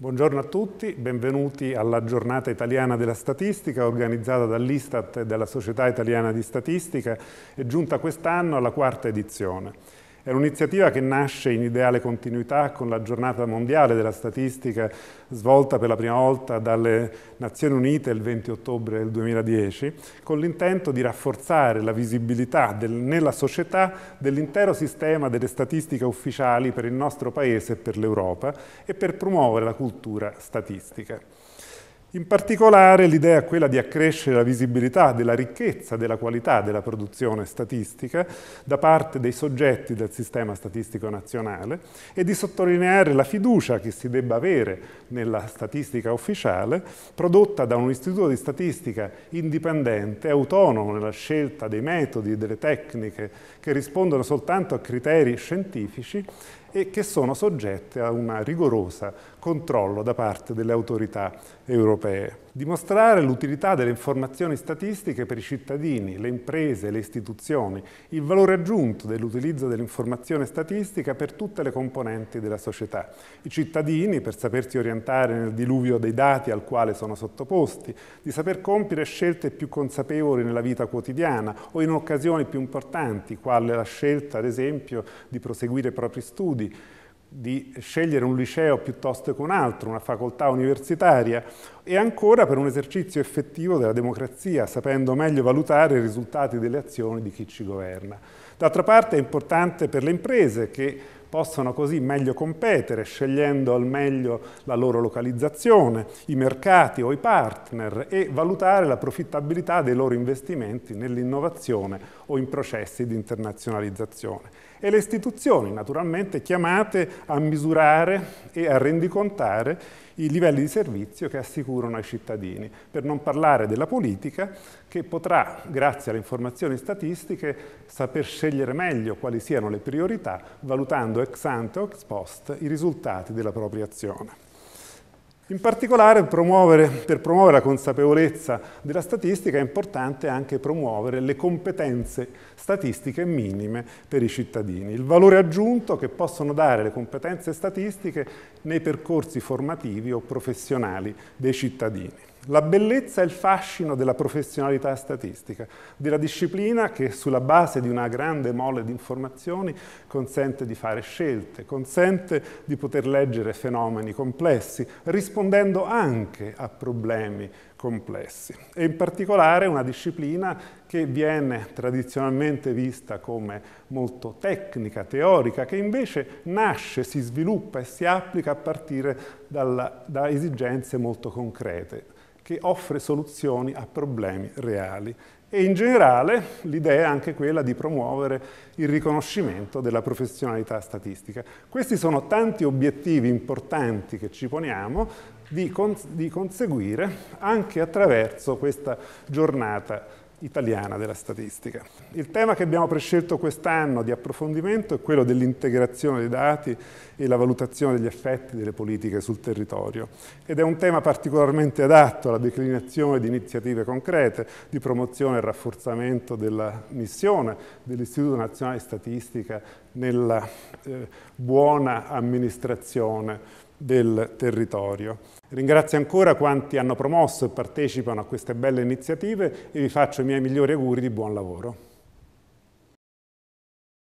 Buongiorno a tutti, benvenuti alla giornata italiana della statistica organizzata dall'Istat e dalla Società Italiana di Statistica e giunta quest'anno alla quarta edizione. È un'iniziativa che nasce in ideale continuità con la giornata mondiale della statistica svolta per la prima volta dalle Nazioni Unite il 20 ottobre del 2010 con l'intento di rafforzare la visibilità del, nella società dell'intero sistema delle statistiche ufficiali per il nostro Paese e per l'Europa e per promuovere la cultura statistica. In particolare l'idea è quella di accrescere la visibilità della ricchezza, della qualità della produzione statistica da parte dei soggetti del sistema statistico nazionale e di sottolineare la fiducia che si debba avere nella statistica ufficiale prodotta da un istituto di statistica indipendente, autonomo nella scelta dei metodi e delle tecniche che rispondono soltanto a criteri scientifici e che sono soggette a un rigoroso controllo da parte delle autorità europee. Dimostrare l'utilità delle informazioni statistiche per i cittadini, le imprese, le istituzioni, il valore aggiunto dell'utilizzo dell'informazione statistica per tutte le componenti della società. I cittadini per sapersi orientare nel diluvio dei dati al quale sono sottoposti, di saper compiere scelte più consapevoli nella vita quotidiana o in occasioni più importanti, quale la scelta, ad esempio, di proseguire i propri studi studi, di scegliere un liceo piuttosto che un altro, una facoltà universitaria e ancora per un esercizio effettivo della democrazia, sapendo meglio valutare i risultati delle azioni di chi ci governa. D'altra parte è importante per le imprese che possono così meglio competere, scegliendo al meglio la loro localizzazione, i mercati o i partner e valutare la profittabilità dei loro investimenti nell'innovazione o in processi di internazionalizzazione. E le istituzioni, naturalmente, chiamate a misurare e a rendicontare i livelli di servizio che assicurano ai cittadini, per non parlare della politica che potrà, grazie alle informazioni statistiche, saper scegliere meglio quali siano le priorità, valutando valutando ex ante o ex post i risultati della propria azione. In particolare promuovere, per promuovere la consapevolezza della statistica è importante anche promuovere le competenze statistiche minime per i cittadini, il valore aggiunto che possono dare le competenze statistiche nei percorsi formativi o professionali dei cittadini. La bellezza e il fascino della professionalità statistica, della disciplina che sulla base di una grande mole di informazioni consente di fare scelte, consente di poter leggere fenomeni complessi, rispondendo anche a problemi complessi. E in particolare una disciplina che viene tradizionalmente vista come molto tecnica, teorica, che invece nasce, si sviluppa e si applica a partire dalla, da esigenze molto concrete che offre soluzioni a problemi reali. E in generale l'idea è anche quella di promuovere il riconoscimento della professionalità statistica. Questi sono tanti obiettivi importanti che ci poniamo di, cons di conseguire anche attraverso questa giornata italiana della statistica. Il tema che abbiamo prescelto quest'anno di approfondimento è quello dell'integrazione dei dati e la valutazione degli effetti delle politiche sul territorio ed è un tema particolarmente adatto alla declinazione di iniziative concrete di promozione e rafforzamento della missione dell'Istituto Nazionale Statistica nella eh, buona amministrazione del territorio. Ringrazio ancora quanti hanno promosso e partecipano a queste belle iniziative e vi faccio i miei migliori auguri di buon lavoro.